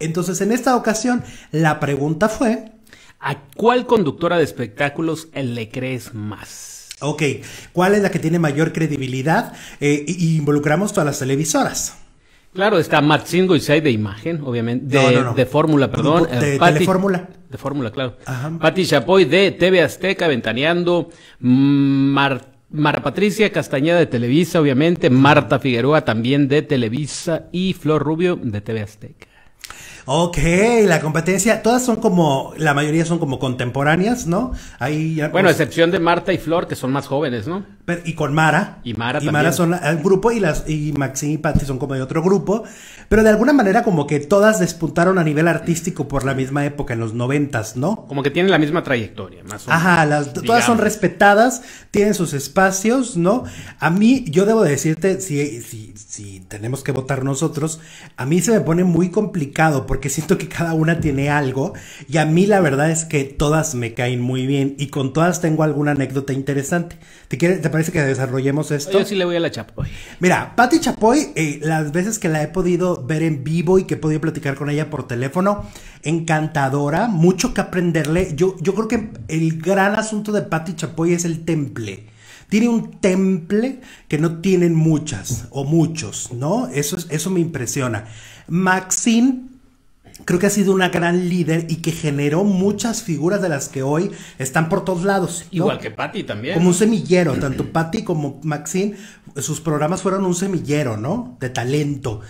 Entonces, en esta ocasión, la pregunta fue... ¿A cuál conductora de espectáculos le crees más? Ok, ¿cuál es la que tiene mayor credibilidad? Eh, y involucramos todas las televisoras. Claro, está Martín y de imagen, obviamente. De, de fórmula, perdón. De, eh, Telefórmula. De fórmula, claro. Ajá. Pati Chapoy de TV Azteca, Ventaneando. Mm, Mara Patricia Castañeda de Televisa, obviamente. Marta Figueroa también de Televisa. Y Flor Rubio de TV Azteca. Ok, la competencia, todas son como, la mayoría son como contemporáneas, ¿no? Ahí bueno, pues, excepción de Marta y Flor, que son más jóvenes, ¿no? y con Mara. Y Mara también. Mara son el grupo y, las, y Maxine y Patti son como de otro grupo. Pero de alguna manera como que todas despuntaron a nivel artístico por la misma época, en los noventas, ¿no? Como que tienen la misma trayectoria, más o menos. Ajá, las, todas son respetadas, tienen sus espacios, ¿no? A mí, yo debo decirte, si, si, tenemos que votar nosotros, a mí se me pone muy complicado porque siento que cada una tiene algo y a mí la verdad es que todas me caen muy bien y con todas tengo alguna anécdota interesante. ¿Te, que desarrollemos esto. Yo sí le voy a la Chapoy. Mira, Patti Chapoy, eh, las veces que la he podido ver en vivo y que he podido platicar con ella por teléfono, encantadora, mucho que aprenderle. Yo, yo creo que el gran asunto de Patti Chapoy es el temple. Tiene un temple que no tienen muchas o muchos, ¿no? Eso, eso me impresiona. Maxine creo que ha sido una gran líder y que generó muchas figuras de las que hoy están por todos lados. Igual que Patty también. Como un semillero, tanto Patty como Maxine sus programas fueron un semillero, ¿no? De talento.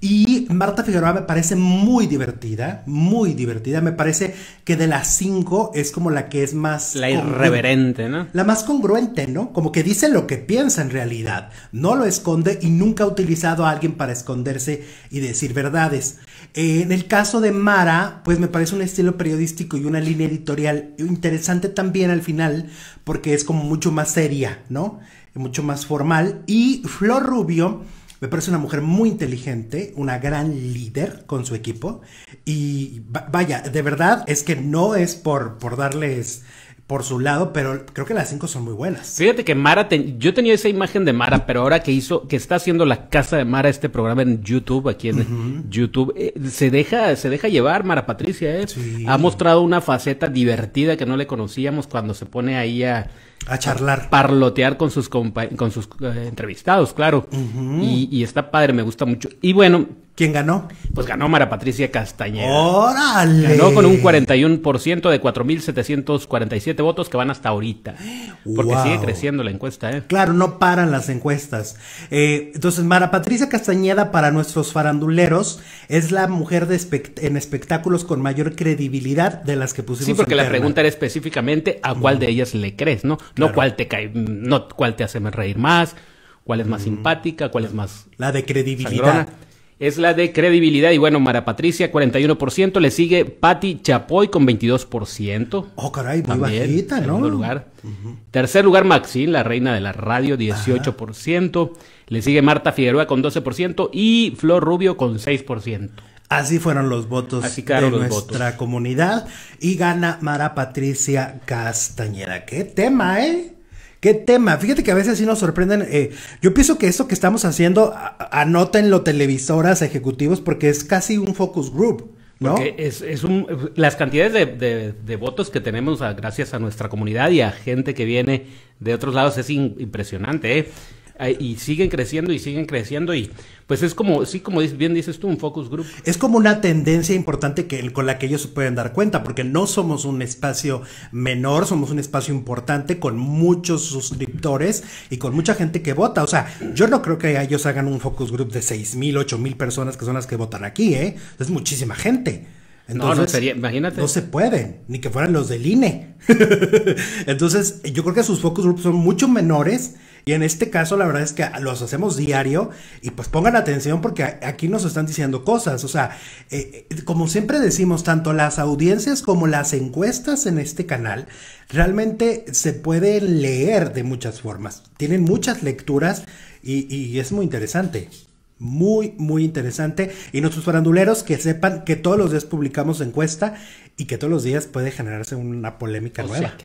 Y Marta Figueroa me parece muy divertida, muy divertida. Me parece que de las cinco es como la que es más... La irreverente, ¿no? La más congruente, ¿no? Como que dice lo que piensa en realidad. No lo esconde y nunca ha utilizado a alguien para esconderse y decir verdades. Eh, en el caso de Mara, pues me parece un estilo periodístico y una línea editorial interesante también al final, porque es como mucho más seria, ¿no? mucho más formal. Y Flor Rubio me parece una mujer muy inteligente, una gran líder con su equipo. Y vaya, de verdad es que no es por, por darles por su lado, pero creo que las cinco son muy buenas. Fíjate que Mara, yo tenía esa imagen de Mara, pero ahora que hizo, que está haciendo la casa de Mara este programa en YouTube, aquí en YouTube, eh, se deja, se deja llevar Mara Patricia, eh. Ha mostrado una faceta divertida que no le conocíamos cuando se pone ahí a, a charlar. parlotear con sus, con sus eh, entrevistados, claro. y, y, está padre, me gusta mucho. Y bueno, ¿Quién ganó? Pues ganó Mara Patricia Castañeda. ¡Órale! Ganó con un 41% de 4.747 votos que van hasta ahorita. Porque sigue creciendo la encuesta, ¿eh? Claro, no paran las encuestas. Eh, entonces, Mara Patricia Castañeda, para nuestros faranduleros, es la mujer en espectáculos con mayor credibilidad de las que pusimos. Sí, porque la pregunta era específicamente a cuál de ellas le crees, ¿no? No cuál te cae, no cuál te hace reír más, cuál es más mm. simpática, cuál es más. La de credibilidad es la de credibilidad. Y bueno, Mara Patricia, 41%. Le sigue Patti Chapoy con 22%. Oh, caray, muy también, bajita, ¿no? Segundo lugar. Tercer lugar, Maxine, la reina de la radio, 18%. Le sigue Marta Figueroa con 12% y Flor Rubio con 6%. Así fueron los votos de nuestra comunidad y gana Mara Patricia Castañeda. ¿Qué tema, eh? ¿Qué tema? Fíjate que a veces sí nos sorprenden. Eh, yo pienso que esto que estamos haciendo, anótenlo televisoras, ejecutivos, porque es casi un focus group. ¿No? Porque es, es un, las cantidades de, de, votos que tenemos gracias a nuestra comunidad y a gente que viene de otros lados es impresionante. ¿eh? y siguen creciendo y siguen creciendo y pues es como, sí, como bien dices tú, un focus group. Es como una tendencia importante que, con la que ellos se pueden dar cuenta, porque no somos un espacio menor, somos un espacio importante con muchos suscriptores y con mucha gente que vota. O sea, yo no creo que ellos hagan un focus group de seis mil, ocho mil personas que son las que votan aquí, ¿eh? Es muchísima gente. Entonces, no, sería, imagínate. No se pueden ni que fueran los del INE. Entonces, yo creo que sus focus groups son mucho menores. Y en este caso, la verdad es que los hacemos diario. Y pues pongan atención porque aquí nos están diciendo cosas. O sea, eh, eh, como siempre decimos, tanto las audiencias como las encuestas en este canal realmente se pueden leer de muchas formas. Tienen muchas lecturas y es muy interesante. Muy, muy interesante. Y nuestros faranduleros que sepan que todos los días publicamos encuesta y que todos los días puede generarse una polémica nueva.